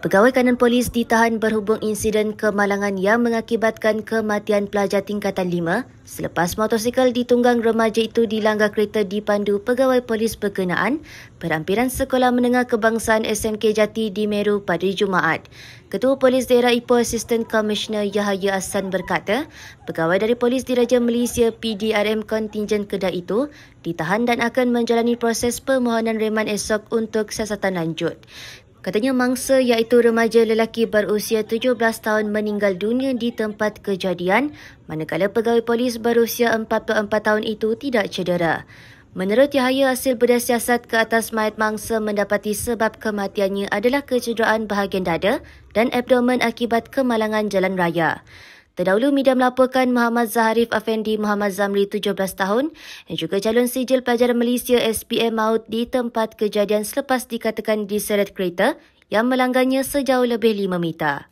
Pegawai kanan polis ditahan berhubung insiden kemalangan yang mengakibatkan kematian pelajar tingkatan 5 selepas motosikal ditunggang remaja itu dilanggar kereta dipandu pegawai polis berkenaan berhampiran Sekolah Menengah Kebangsaan SMK Jati di Meru pada Jumaat. Ketua Polis Daerah Ipoh Assistant Commissioner Yahya Hassan berkata, pegawai dari Polis Diraja Malaysia PDRM kontingen kedai itu ditahan dan akan menjalani proses permohonan reman esok untuk siasatan lanjut. Katanya mangsa iaitu remaja lelaki berusia 17 tahun meninggal dunia di tempat kejadian manakala pegawai polis berusia 44 tahun itu tidak cedera. Menurut Yahaya, hasil bedah siasat ke atas mayat mangsa mendapati sebab kematiannya adalah kecederaan bahagian dada dan abdomen akibat kemalangan jalan raya. Terdahulu, media melaporkan Muhammad Zaharif Afendi Muhammad Zamri, 17 tahun, yang juga calon sijil pelajar Malaysia SPM maut di tempat kejadian selepas dikatakan diseret kereta yang melanggannya sejauh lebih 5 meter.